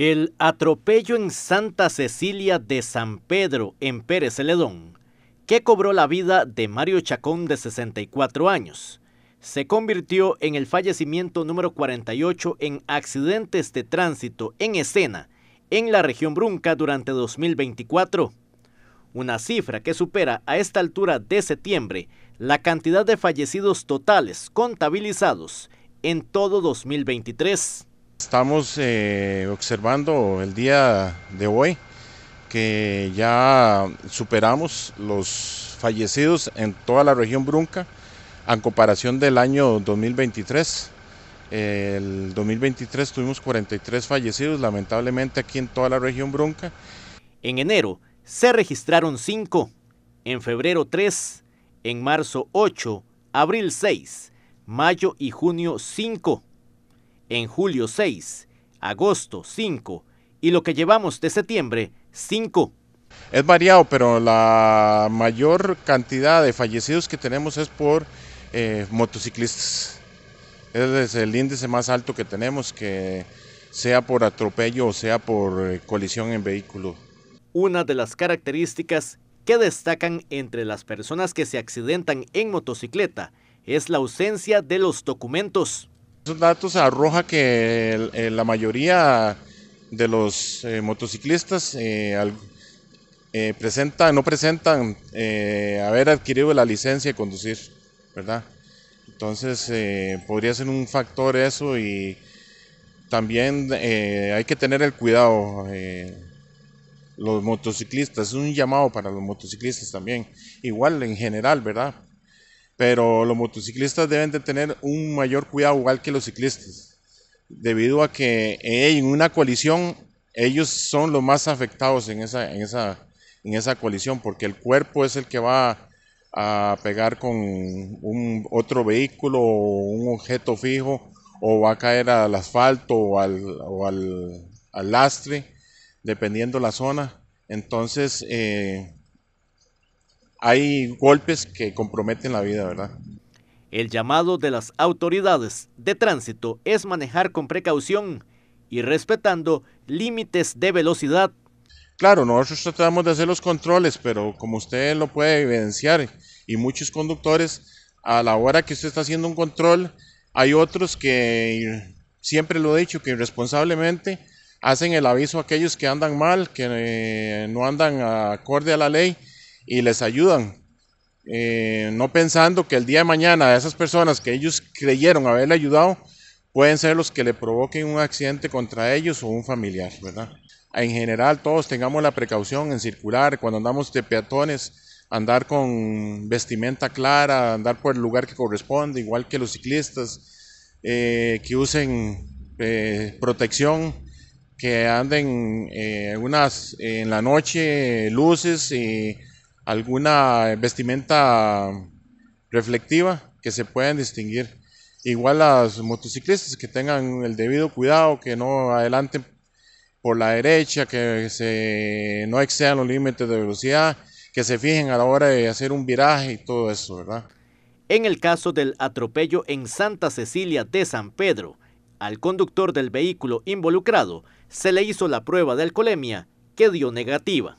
El atropello en Santa Cecilia de San Pedro, en Pérez Celedón, que cobró la vida de Mario Chacón de 64 años, se convirtió en el fallecimiento número 48 en accidentes de tránsito en escena en la región Brunca durante 2024, una cifra que supera a esta altura de septiembre la cantidad de fallecidos totales contabilizados en todo 2023. Estamos eh, observando el día de hoy que ya superamos los fallecidos en toda la región Brunca en comparación del año 2023. El 2023 tuvimos 43 fallecidos, lamentablemente aquí en toda la región Brunca. En enero se registraron 5, en febrero 3, en marzo 8, abril 6, mayo y junio 5 en julio 6, agosto 5 y lo que llevamos de septiembre 5. Es variado, pero la mayor cantidad de fallecidos que tenemos es por eh, motociclistas. es el índice más alto que tenemos, que sea por atropello o sea por eh, colisión en vehículo. Una de las características que destacan entre las personas que se accidentan en motocicleta es la ausencia de los documentos. Esos datos arroja que eh, la mayoría de los eh, motociclistas eh, presenta, no presentan haber adquirido la licencia de conducir, ¿verdad? Entonces podría ser un factor eso y también hay que tener el cuidado. los motociclistas, es un llamado para los motociclistas también, igual en general, ¿verdad? pero los motociclistas deben de tener un mayor cuidado igual que los ciclistas, debido a que eh, en una colisión ellos son los más afectados en esa, en esa, en esa colisión, porque el cuerpo es el que va a pegar con otro vehículo o un objeto fijo o va a caer al asfalto o al, lastre, dependiendo la zona. Entonces, eh, hay golpes que comprometen la vida, ¿verdad? El llamado de las autoridades de tránsito es manejar con precaución y respetando límites de velocidad. Claro, nosotros tratamos de hacer los controles, pero como usted lo puede evidenciar, y muchos conductores, a la hora que usted está haciendo un control, hay otros que, siempre lo he dicho, que irresponsablemente hacen el aviso a aquellos que andan mal, que eh, no andan acorde a la ley, y les ayudan. Eh, no pensando que el día de mañana esas personas que ellos creyeron haberle ayudado pueden ser los que le provoquen un accidente contra ellos o un familiar, ¿verdad? En general todos tengamos la precaución en circular, cuando andamos de peatones, andar con vestimenta clara, andar por el lugar que corresponde, igual que los ciclistas, eh, que usen eh, protección, que anden unas, en la noche luces y alguna vestimenta reflectiva que se puedan distinguir. Igual las motociclistas que tengan el debido cuidado, que no adelanten por la derecha, que se no excedan los límites de velocidad, que se fijen a la hora de hacer un viraje y todo eso, ¿verdad? En el caso del atropello en Santa Cecilia de San Pedro, al conductor del vehículo involucrado se le hizo la prueba de alcoholemia que dio negativa.